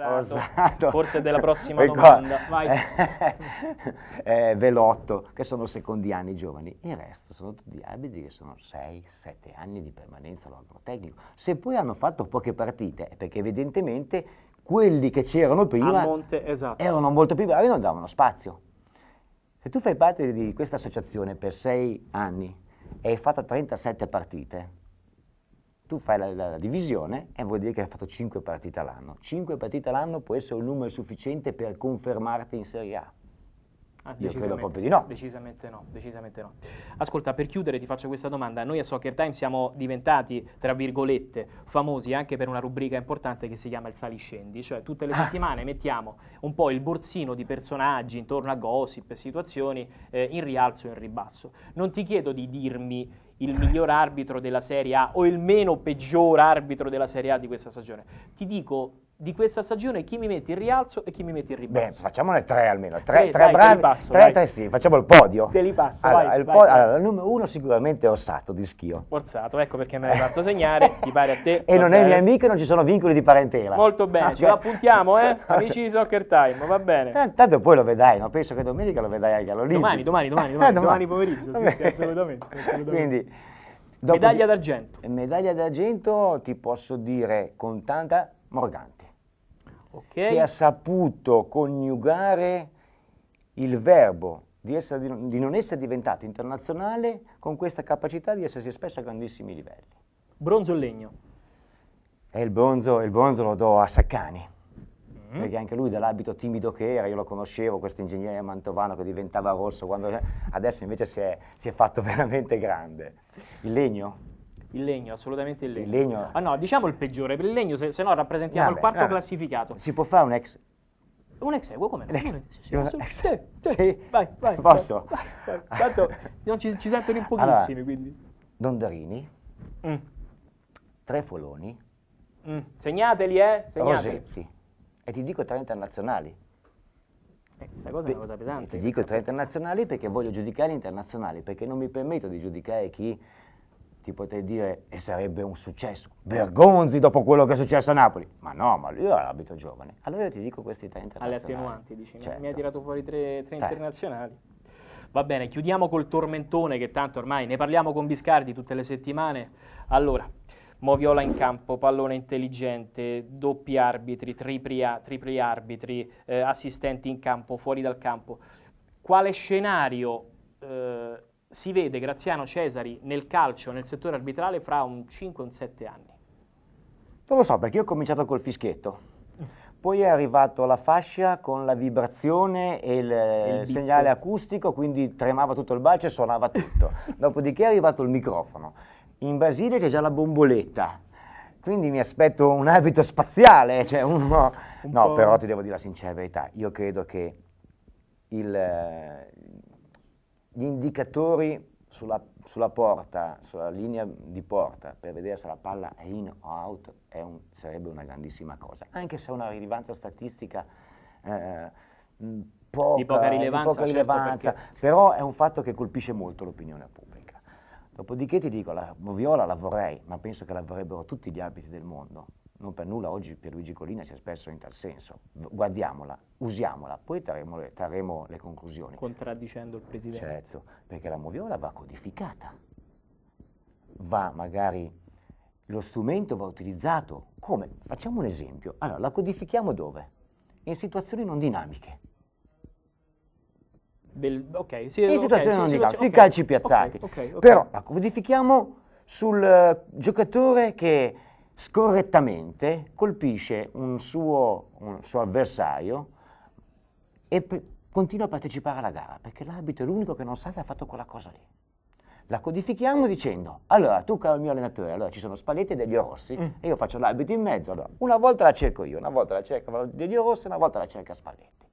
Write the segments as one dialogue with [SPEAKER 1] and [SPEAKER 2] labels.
[SPEAKER 1] Osato. Osato. Forse della prossima ecco. domanda. Vai. eh, Velotto, che sono secondi anni giovani. Il resto sono tutti abiti che sono 6-7 anni di permanenza all'agrotecnico. Se poi hanno fatto poche partite, è perché evidentemente quelli che c'erano prima monte, esatto. erano molto più bravi e non davano spazio. Se tu fai parte di questa associazione per 6 anni e hai fatto 37 partite, tu fai la, la, la divisione e vuol dire che hai fatto 5 partite all'anno. 5 partite all'anno può essere un numero sufficiente per confermarti in Serie A. Ah, Io credo proprio di no.
[SPEAKER 2] Decisamente no, decisamente no. Ascolta, per chiudere ti faccio questa domanda. Noi a Soccer Time siamo diventati, tra virgolette, famosi anche per una rubrica importante che si chiama il saliscendi, cioè tutte le ah. settimane mettiamo un po' il borsino di personaggi intorno a gossip, situazioni eh, in rialzo e in ribasso. Non ti chiedo di dirmi il miglior arbitro della Serie A o il meno peggior arbitro della Serie A di questa stagione. Ti dico di questa stagione chi mi mette in rialzo e chi mi mette in ribasso. Beh,
[SPEAKER 1] facciamone tre almeno, tre, eh, tre dai, bravi, passo, tre, tre, sì, facciamo il podio. Te li passo, allora, vai, il vai, po- vai. Allora, numero uno sicuramente è Orsato di Schio.
[SPEAKER 2] Orsato, ecco perché me l'hai fatto segnare, ti pare a te. E non bene. è mio amico e non ci sono
[SPEAKER 1] vincoli di parentela. Molto
[SPEAKER 2] bene, ah, ce la puntiamo, eh? Amici di Soccer Time, va bene.
[SPEAKER 1] tanto poi lo vedrai, no? Penso che domenica lo vedrai anche all'Olimpia. Domani, domani, domani, domani, domani pomeriggio, sì, sì, assolutamente. assolutamente. Quindi, medaglia d'argento. Medaglia d'argento ti posso dire con tanta Morgante okay. che ha saputo coniugare il verbo di, essere, di, non essere diventato internazionale con questa capacità di essersi espresso a grandissimi livelli. Bronzo o legno? E il bronzo, il bronzo lo do a Saccani, mm. perché anche lui dall'abito timido che era, io lo conoscevo, questo ingegnere mantovano che diventava rosso, quando, adesso invece si è, si è fatto veramente grande. Il legno?
[SPEAKER 2] Il legno, assolutamente il legno. Il legno. Ah no, diciamo il peggiore, per il legno, se, se no rappresentiamo vabbè, il quarto vabbè. classificato.
[SPEAKER 1] Si può fare un ex?
[SPEAKER 2] Un ex ego come? Ex.
[SPEAKER 1] Sì, ex.
[SPEAKER 2] Sì, vai, vai. Posso?
[SPEAKER 1] Vai, vai. Tanto
[SPEAKER 2] non ci, ci sentono in pochissimi, allora,
[SPEAKER 1] quindi. Dondarini, mm. Trefoloni.
[SPEAKER 2] Mm. Segnateli, eh? Segnateli.
[SPEAKER 1] Rosetti. E ti dico tre internazionali. questa
[SPEAKER 2] eh, cosa è una cosa pesante. Ti dico tre
[SPEAKER 1] internazionali perché voglio giudicare internazionali, perché non mi permetto di giudicare chi ti potrei dire e sarebbe un successo. Bergonzi dopo quello che è successo a Napoli. Ma no, ma lui era l'arbitro giovane. Allora io ti dico questi tre internazionali. Alle attenuanti, dici. Certo. Mi
[SPEAKER 2] ha tirato fuori tre, tre certo. internazionali. Va bene, chiudiamo col tormentone che tanto ormai ne parliamo con Biscardi tutte le settimane. Allora, Moviola in campo, pallone intelligente, doppi arbitri, tripli, tripli arbitri, eh, assistenti in campo, fuori dal campo. Quale scenario eh, si vede Graziano Cesari nel calcio, nel settore arbitrale, fra un 5 e un 7 anni?
[SPEAKER 1] Non lo so, perché io ho cominciato col fischietto. Poi è arrivato la fascia con la vibrazione e il, il eh, segnale acustico, quindi tremava tutto il bacio e suonava tutto. Dopodiché è arrivato il microfono. In Brasile c'è già la bomboletta, quindi mi aspetto un abito spaziale. Cioè uno... un no, però ti devo dire la sincera verità, io credo che il eh, gli indicatori sulla, sulla, porta, sulla linea di porta, per vedere se la palla è in o out, un, sarebbe una grandissima cosa, anche se ha una rilevanza statistica eh, mm, poca, di poca rilevanza, di poca certo, rilevanza però è un fatto che colpisce molto l'opinione pubblica. Dopodiché ti dico, la Moviola la vorrei, ma penso che la vorrebbero tutti gli abiti del mondo, non per nulla oggi Pierluigi Collina si è espresso in tal senso. Guardiamola, usiamola, poi trarremo le, trarremo le conclusioni. Contraddicendo il Presidente. Certo, perché la moviola va codificata, va magari lo strumento va utilizzato come? Facciamo un esempio. Allora, la codifichiamo dove? In situazioni non dinamiche.
[SPEAKER 2] Del, ok, sì, in situazioni sì, non sì, dinamiche, sui okay, calci piazzati. Okay, Però
[SPEAKER 1] la codifichiamo sul uh, giocatore che scorrettamente colpisce un suo, un suo avversario e continua a partecipare alla gara, perché l'arbitro è l'unico che non sa che ha fatto quella cosa lì. La codifichiamo dicendo, allora tu caro mio allenatore, allora ci sono Spalletti e degli Rossi mm. e io faccio l'arbitro in mezzo, allora una volta la cerco io, una volta la cerca Delio Rossi, una volta la cerca Spalletti.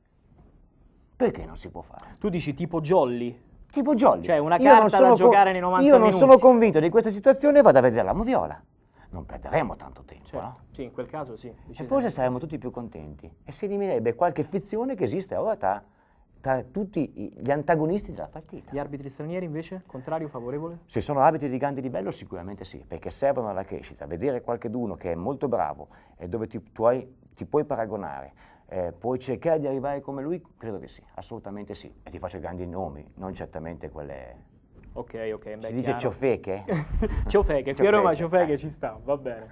[SPEAKER 1] Perché non si può fare? Tu dici tipo Jolly, tipo Jolly. Cioè una carta da giocare nei 90 io minuti. Io non sono convinto di questa situazione vado a vedere la Moviola non perderemo tanto tempo. Certo. No? Sì, in quel caso sì. E forse saremmo tutti più contenti e si eliminerebbe qualche frizione che esiste ora tra, tra tutti gli antagonisti della
[SPEAKER 2] partita. Gli arbitri stranieri invece? Contrario, favorevole?
[SPEAKER 1] Se sono arbitri di grande livello sicuramente sì, perché servono alla crescita. Vedere qualcuno che è molto bravo e dove ti, hai, ti puoi paragonare eh, puoi cercare di arrivare come lui? Credo che sì, assolutamente sì. E ti faccio grandi nomi, non certamente quelle Ok, ok. Beh, si dice ciofeche? ciofeche, qui a Roma
[SPEAKER 2] ciofeche eh. ci sta, va bene.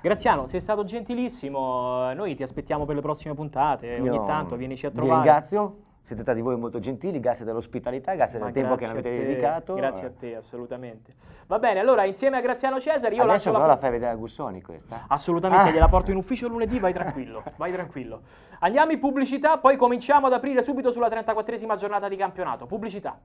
[SPEAKER 2] Graziano, sei stato gentilissimo, eh, noi ti aspettiamo per le prossime puntate, Io ogni tanto vienici a trovare. Vi
[SPEAKER 1] ringrazio, siete stati voi molto gentili, grazie dell'ospitalità, grazie Ma del grazie tempo che mi avete dedicato. Grazie a
[SPEAKER 2] te, assolutamente. Va bene, allora insieme a Graziano Cesare io Adesso lascio però la... la fai
[SPEAKER 1] vedere a Gussoni questa. Assolutamente, ah. gliela
[SPEAKER 2] porto in ufficio lunedì, vai tranquillo, vai tranquillo. Andiamo in pubblicità, poi cominciamo ad aprire subito sulla 34esima giornata di campionato. Pubblicità.